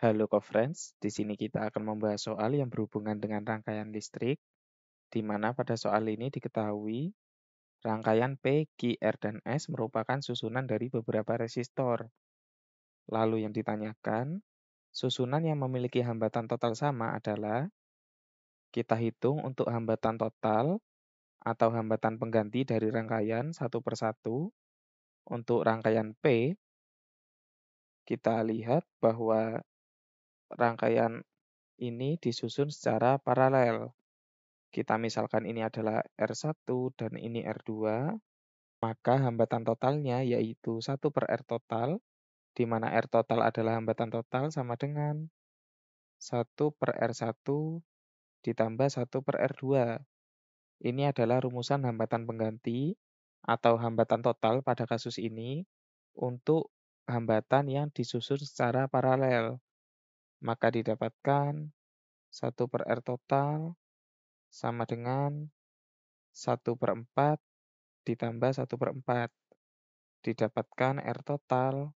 Halo friends, di sini kita akan membahas soal yang berhubungan dengan rangkaian listrik, di mana pada soal ini diketahui rangkaian P, Q, R, dan S merupakan susunan dari beberapa resistor. Lalu yang ditanyakan, susunan yang memiliki hambatan total sama adalah kita hitung untuk hambatan total atau hambatan pengganti dari rangkaian satu persatu. Untuk rangkaian P, kita lihat bahwa rangkaian ini disusun secara paralel. Kita misalkan ini adalah R1 dan ini R2, maka hambatan totalnya yaitu 1 per R total, di mana R total adalah hambatan total sama dengan 1 per R1 ditambah 1 per R2. Ini adalah rumusan hambatan pengganti atau hambatan total pada kasus ini untuk hambatan yang disusun secara paralel maka didapatkan 1 per R total sama dengan 1 per 4 ditambah 1 per 4. Didapatkan R total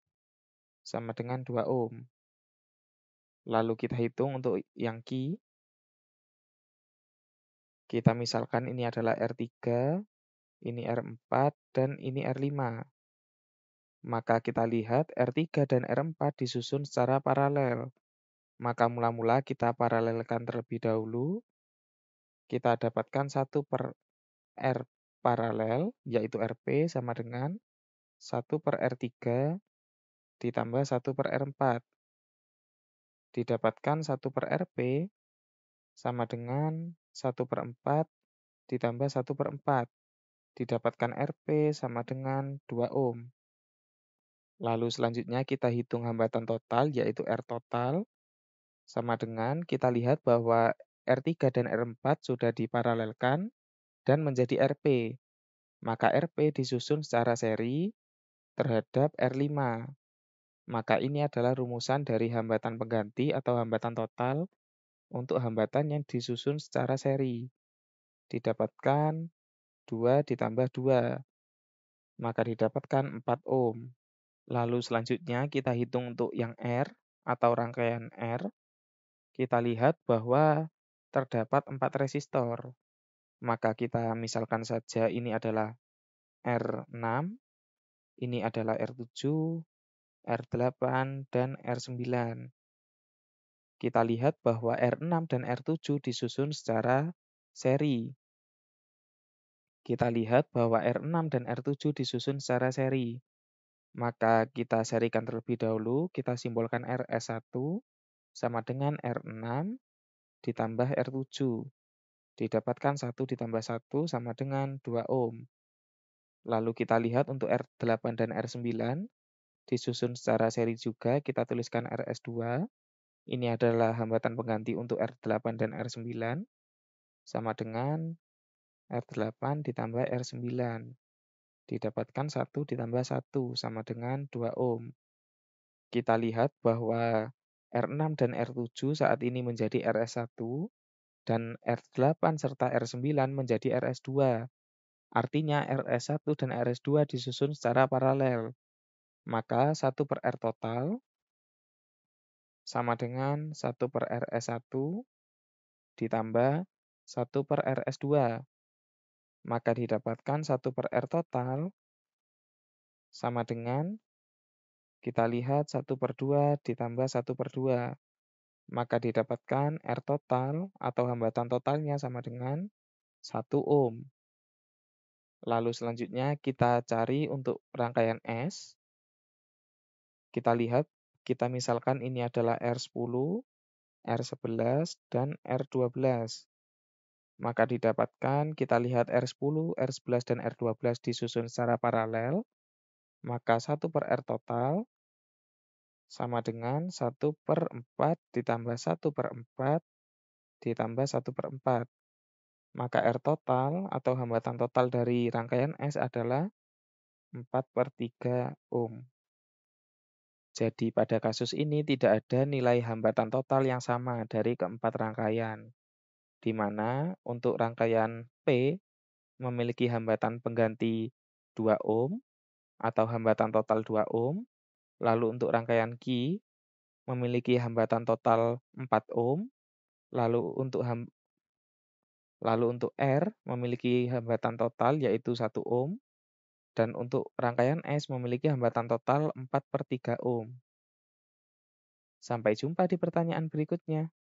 sama dengan 2 ohm. Lalu kita hitung untuk yang Q. Kita misalkan ini adalah R3, ini R4, dan ini R5. Maka kita lihat R3 dan R4 disusun secara paralel maka mula-mula kita paralelkan terlebih dahulu. Kita dapatkan 1 per R paralel, yaitu RP sama dengan 1 per R3 ditambah 1 per R4. Didapatkan 1 per RP sama dengan 1 per 4 ditambah 1 per 4. Didapatkan RP sama dengan 2 ohm. Lalu selanjutnya kita hitung hambatan total, yaitu R total sama dengan kita lihat bahwa R3 dan R4 sudah diparalelkan dan menjadi RP. Maka RP disusun secara seri terhadap R5. Maka ini adalah rumusan dari hambatan pengganti atau hambatan total untuk hambatan yang disusun secara seri. Didapatkan 2 ditambah 2, maka didapatkan 4 ohm. Lalu selanjutnya kita hitung untuk yang R atau rangkaian R kita lihat bahwa terdapat empat resistor. Maka kita misalkan saja ini adalah R6, ini adalah R7, R8, dan R9. Kita lihat bahwa R6 dan R7 disusun secara seri. Kita lihat bahwa R6 dan R7 disusun secara seri. Maka kita serikan terlebih dahulu, kita simbolkan RS1, sama dengan R6 ditambah R7. Didapatkan 1 ditambah 1 sama dengan 2 ohm. Lalu kita lihat untuk R8 dan R9, disusun secara seri juga, kita tuliskan RS2. Ini adalah hambatan pengganti untuk R8 dan R9, sama dengan R8 ditambah R9. Didapatkan 1 ditambah 1, sama dengan 2 ohm. Kita lihat bahwa R6 dan R7 saat ini menjadi RS1 dan R8 serta R9 menjadi RS2. Artinya RS1 dan RS2 disusun secara paralel. Maka 1 per R total sama dengan 1 per RS1 ditambah 1 per RS2. Maka didapatkan 1 per R total sama dengan kita lihat 1 per 2 ditambah 1 per 2. Maka didapatkan R total atau hambatan totalnya sama dengan 1 ohm. Lalu selanjutnya kita cari untuk rangkaian S. Kita lihat, kita misalkan ini adalah R10, R11, dan R12. Maka didapatkan, kita lihat R10, R11, dan R12 disusun secara paralel. Maka 1 per R total sama dengan 1 per 4 ditambah 1 per 4 ditambah 1 per 4. Maka R total atau hambatan total dari rangkaian S adalah 4 per 3 ohm. Jadi pada kasus ini tidak ada nilai hambatan total yang sama dari keempat rangkaian, di mana untuk rangkaian P memiliki hambatan pengganti 2 ohm, atau hambatan total 2 ohm, lalu untuk rangkaian Q memiliki hambatan total 4 ohm, lalu untuk ham lalu untuk R memiliki hambatan total yaitu 1 ohm, dan untuk rangkaian S memiliki hambatan total 4 per 3 ohm. Sampai jumpa di pertanyaan berikutnya.